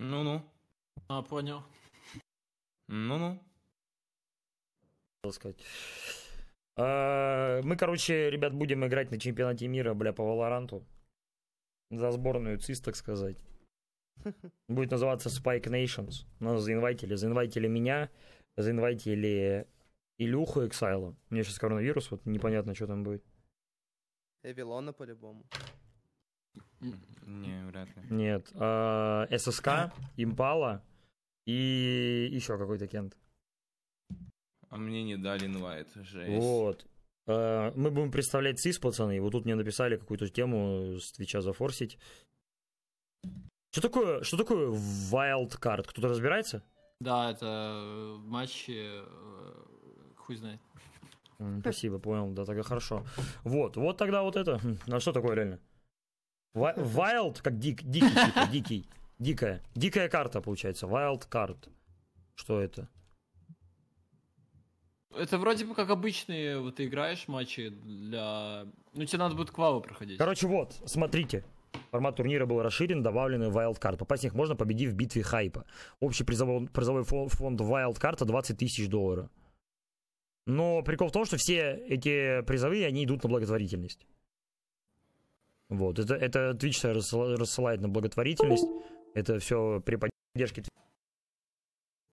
Ну-ну. А, понял. Ну-ну. Сказать. А, мы, короче, ребят, будем играть на чемпионате мира, бля, по Валоранту. За сборную ЦИС, так сказать. Будет называться Spike Nations. Нас ну, заинвайтили. Заинвайтили меня, заинвайтили Илюху Эксайла. У меня сейчас коронавирус, вот непонятно, что там будет. Эвилона по-любому. Не, вряд ли. Нет. А, ССК, Импала и еще какой-то Кент. А мне не дали инвайт, жесть. Вот. А, мы будем представлять СИС, пацаны. Вот тут мне написали какую-то тему с Твича зафорсить. Что такое, что такое wildcard? Кто-то разбирается? Да, это э, матчи... Э, хуй знает. Спасибо, понял, да, тогда хорошо. Вот, вот тогда вот это. Хм, а что такое реально? Wild, как дик, дикий, типа, дикий. Дикая. Дикая карта, получается. Wild card. Что это? Это вроде бы как обычные, вот ты играешь матчи для... Ну, тебе надо будет квалы проходить. Короче, вот, смотрите. Формат турнира был расширен, добавлены wild Wildcard. Попасть в них можно, победив в битве хайпа. Общий призовой, призовой фонд карта 20 тысяч долларов. Но прикол в том, что все эти призовые, они идут на благотворительность. Вот. Это, это Twitch рассылает на благотворительность. Это все при поддержке